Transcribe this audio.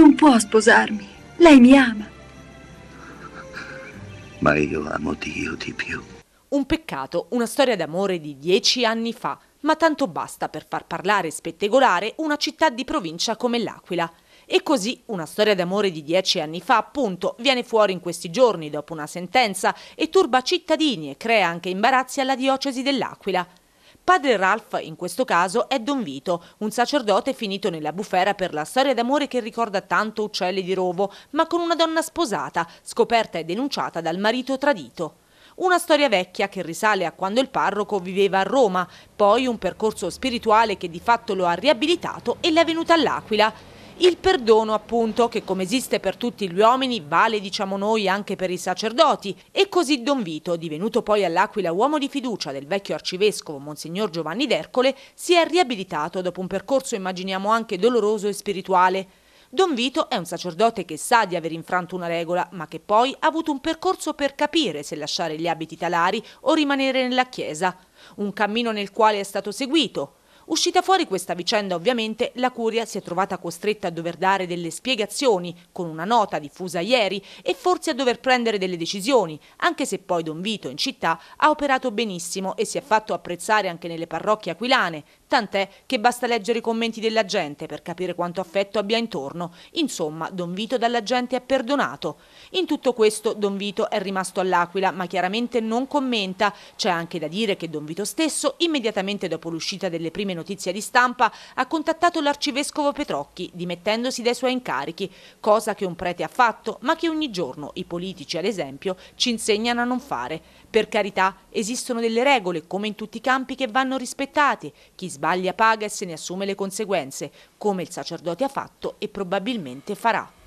Non può sposarmi. Lei mi ama. Ma io amo Dio di più. Un peccato, una storia d'amore di dieci anni fa, ma tanto basta per far parlare e spettegolare una città di provincia come l'Aquila. E così una storia d'amore di dieci anni fa, appunto, viene fuori in questi giorni dopo una sentenza e turba cittadini e crea anche imbarazzi alla diocesi dell'Aquila. Padre Ralph, in questo caso, è Don Vito, un sacerdote finito nella bufera per la storia d'amore che ricorda tanto Uccelli di Rovo, ma con una donna sposata, scoperta e denunciata dal marito tradito. Una storia vecchia che risale a quando il parroco viveva a Roma, poi un percorso spirituale che di fatto lo ha riabilitato e l'è venuta all'Aquila. Il perdono appunto che come esiste per tutti gli uomini vale diciamo noi anche per i sacerdoti e così Don Vito, divenuto poi all'Aquila uomo di fiducia del vecchio arcivescovo Monsignor Giovanni d'Ercole, si è riabilitato dopo un percorso immaginiamo anche doloroso e spirituale. Don Vito è un sacerdote che sa di aver infranto una regola, ma che poi ha avuto un percorso per capire se lasciare gli abiti talari o rimanere nella Chiesa. Un cammino nel quale è stato seguito, Uscita fuori questa vicenda ovviamente la Curia si è trovata costretta a dover dare delle spiegazioni con una nota diffusa ieri e forse a dover prendere delle decisioni, anche se poi Don Vito in città ha operato benissimo e si è fatto apprezzare anche nelle parrocchie aquilane, tant'è che basta leggere i commenti della gente per capire quanto affetto abbia intorno. Insomma, Don Vito dalla gente è perdonato. In tutto questo Don Vito è rimasto all'Aquila, ma chiaramente non commenta. C'è anche da dire che Don Vito stesso, immediatamente dopo l'uscita delle prime notizie di stampa, ha contattato l'arcivescovo Petrocchi, dimettendosi dai suoi incarichi, cosa che un prete ha fatto, ma che ogni giorno i politici, ad esempio, ci insegnano a non fare. Per carità, esistono delle regole, come in tutti i campi, che vanno rispettate. Chi sbaglia paga e se ne assume le conseguenze, come il sacerdote ha fatto e probabilmente farà.